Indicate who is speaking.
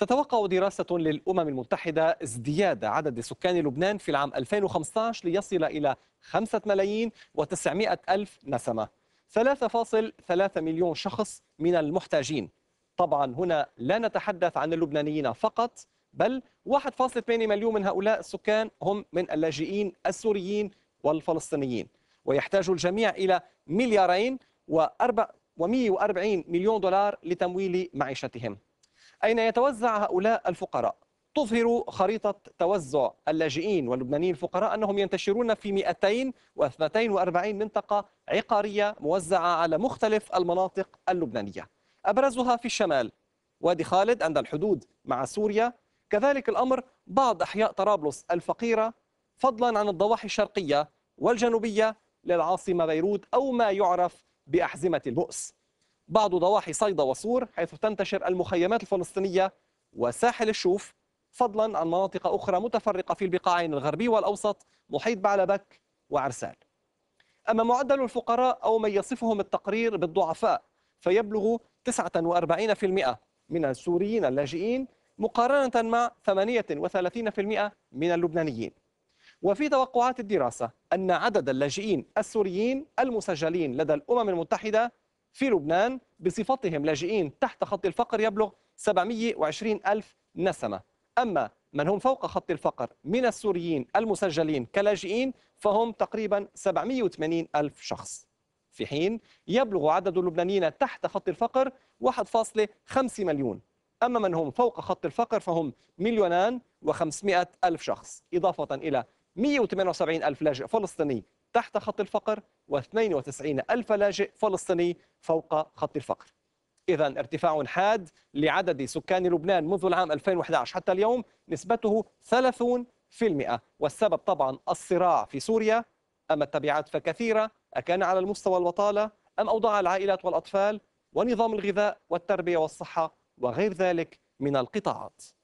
Speaker 1: تتوقع دراسة للأمم المتحدة ازدياد عدد سكان لبنان في العام 2015 ليصل إلى 5 ملايين و900 ألف نسمة 3.3 مليون شخص من المحتاجين طبعا هنا لا نتحدث عن اللبنانيين فقط بل 1.8 مليون من هؤلاء السكان هم من اللاجئين السوريين والفلسطينيين ويحتاج الجميع إلى مليارين و140 مليون دولار لتمويل معيشتهم أين يتوزع هؤلاء الفقراء تظهر خريطة توزع اللاجئين واللبنانيين الفقراء أنهم ينتشرون في 242 منطقة عقارية موزعة على مختلف المناطق اللبنانية أبرزها في الشمال وادي خالد عند الحدود مع سوريا كذلك الأمر بعض أحياء طرابلس الفقيرة فضلا عن الضواحي الشرقية والجنوبية للعاصمة بيروت أو ما يعرف بأحزمة البؤس بعض ضواحي صيدا وصور حيث تنتشر المخيمات الفلسطينية وساحل الشوف فضلا عن مناطق أخرى متفرقة في البقاعين الغربي والأوسط محيط بعلبك وعرسال أما معدل الفقراء أو من يصفهم التقرير بالضعفاء فيبلغ 49% من السوريين اللاجئين مقارنة مع 38% من اللبنانيين وفي توقعات الدراسة أن عدد اللاجئين السوريين المسجلين لدى الأمم المتحدة في لبنان بصفتهم لاجئين تحت خط الفقر يبلغ 720 ألف نسمة أما من هم فوق خط الفقر من السوريين المسجلين كلاجئين فهم تقريبا 780 ألف شخص في حين يبلغ عدد اللبنانيين تحت خط الفقر 1.5 مليون أما من هم فوق خط الفقر فهم مليونان وخمسمائة ألف شخص إضافة إلى 178 ألف لاجئ فلسطيني تحت خط الفقر و92 ألف لاجئ فلسطيني فوق خط الفقر إذا ارتفاع حاد لعدد سكان لبنان منذ العام 2011 حتى اليوم نسبته 30% والسبب طبعا الصراع في سوريا أما التبعات فكثيرة أكان على المستوى البطالة أم أوضاع العائلات والأطفال ونظام الغذاء والتربية والصحة وغير ذلك من القطاعات